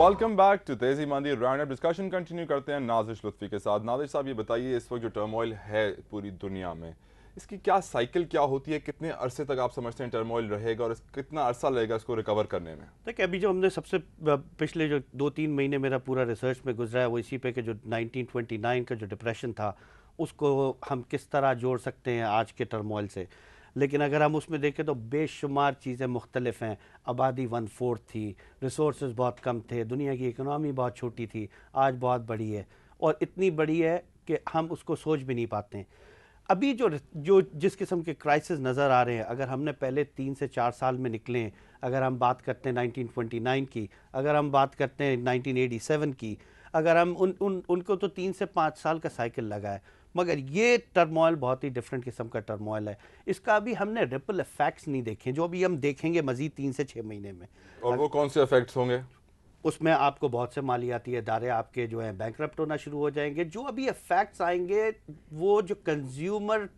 welcome back to तेजी मंदी round discussion continue करते हैं नाजिश लुत्फी के साथ नाजिश साहब ये बताइए इस वक्त जो टर्मोइल है पूरी दुनिया में इसकी क्या साइकिल क्या होती है कितने अरसे तक आप समझते हैं टर्मोइल रहेगा और कितना अरसा लगेगा इसको रिकवर करने में देखिए अभी जो हमने सबसे पिछले जो दो तीन महीने मेरा पूरा रिसर्च में गुजरा है वो इसी पे कि जो 1929 का जो डिप्रेशन था उसको हम किस तरह जोड़ सकते हैं आज के टर्मोइल से लेकिन अगर हम उसमें देखें तो बेशुमार चीज़ें मुख्तलिफ हैं आबादी वन फोर्थ थी रिसोर्स बहुत कम थे दुनिया की इकनॉमी बहुत छोटी थी आज बहुत बड़ी है और इतनी बड़ी है कि हम उसको सोच भी नहीं पाते अभी जो जो जिस किस्म के क्राइसिस नज़र आ रहे हैं अगर हमने पहले तीन से चार साल में निकलें अगर हम बात करते हैं नाइन की अगर हम बात करते हैं सेवन की अगर हम उन उन उनको तो तीन से पाँच साल का साइकिल लगा है मगर ये टर्मोइल बहुत ही डिफरेंट किस्म का टर्मोइल है इसका अभी हमने रिपल इफेक्ट्स नहीं देखे जो अभी हम देखेंगे मजीद तीन से छः महीने में और वो कौन से इफेक्ट्स होंगे उसमें आपको बहुत से मालियाती इदारे आपके जो हैं बैंक होना शुरू हो जाएंगे जो अभी इफेक्ट्स आएंगे वो जो कंज्यूमर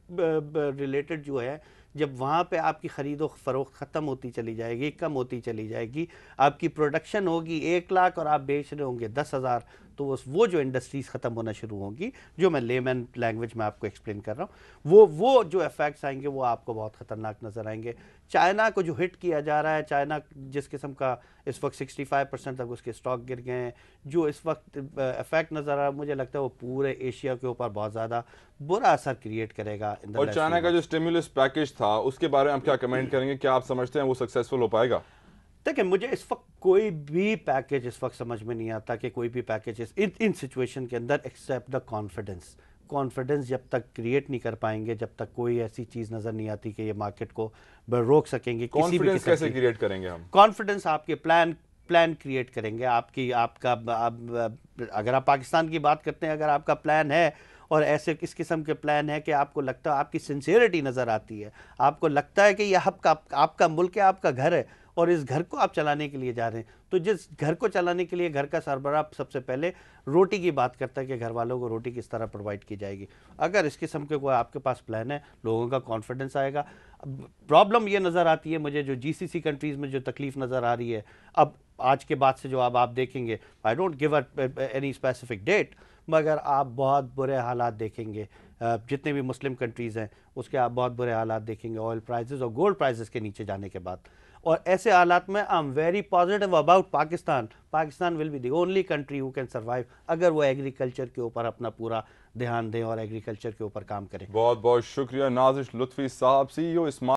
रिलेटेड जो है जब वहाँ पे आपकी ख़रीदो फ़रोख्त ख़त्म होती चली जाएगी कम होती चली जाएगी आपकी प्रोडक्शन होगी एक लाख और आप बेच रहे होंगे दस हज़ार तो वो वो जो इंडस्ट्रीज़ ख़त्म होना शुरू होंगी जो मैं लेमन लैंग्वेज में आपको एक्सप्लेन कर रहा हूँ वो वो जो इफ़ेक्ट्स आएंगे वो आपको बहुत ख़तरनाक नज़र आएंगे चाइना को जो हिट किया जा रहा है चाइना जिस किस्म का इस वक्त सिक्सटी परसेंट तक उसके स्टॉक गिर गए हैं जो इस वक्त इफेक्ट नज़र आ रहा मुझे लगता है वो पूरे एशिया के ऊपर बहुत ज़्यादा बुरा असर क्रिएट करेगा और चाइना का जो स्टेमुलस पैकेज था था उसके बारे में आप क्या कमेंट करेंगे क्या आप समझते हैं वो सक्सेसफुल हो पाएगा देखिए मुझे इस वक्त कोई भी पैकेज इस वक्त समझ में नहीं आता कि कोई भी पैकेज इन इन सिचुएशन के अंदर एक्सेप्ट द कॉन्फिडेंस कॉन्फिडेंस जब तक क्रिएट नहीं कर पाएंगे जब तक कोई ऐसी चीज़ नज़र नहीं आती कि ये मार्केट को रोक सकेंगे किसी भी किसी कैसे क्रिएट करेंगे हम कॉन्फिडेंस आपके प्लान प्लान क्रिएट करेंगे आपकी आपका आप, अगर आप पाकिस्तान की बात करते हैं अगर आपका प्लान है और ऐसे किस किस्म के प्लान है कि आपको लगता है आपकी सिंसियरिटी नज़र आती है आपको लगता है कि यह आपका आपका मुल्क है आपका घर है और इस घर को आप चलाने के लिए जा रहे हैं तो जिस घर को चलाने के लिए घर का सरबराह सबसे पहले रोटी की बात करता है कि घर वालों को रोटी किस तरह प्रोवाइड की जाएगी अगर इस किस्म के कोई आपके पास प्लान है लोगों का कॉन्फिडेंस आएगा प्रॉब्लम ये नज़र आती है मुझे जो जीसीसी कंट्रीज़ में जो तकलीफ़ नज़र आ रही है अब आज के बाद से जो अब आप देखेंगे I don't give any specific date मगर आप बहुत बुरे हालात देखेंगे uh, जितने भी मुस्लिम कंट्रीज़ हैं उसके आप बहुत बुरे हालात देखेंगे ऑयल प्राइजेज़ और गोल्ड प्राइजेज़ के नीचे जाने के बाद और ऐसे हालात में I am very positive about Pakistan Pakistan will be the only country who can survive अगर वो एग्रीकल्चर के ऊपर अपना पूरा ध्यान दें और एग्रीकल्चर के ऊपर काम करें बहुत बहुत शुक्रिया नाजिश लुत्फी साहब e सी ओ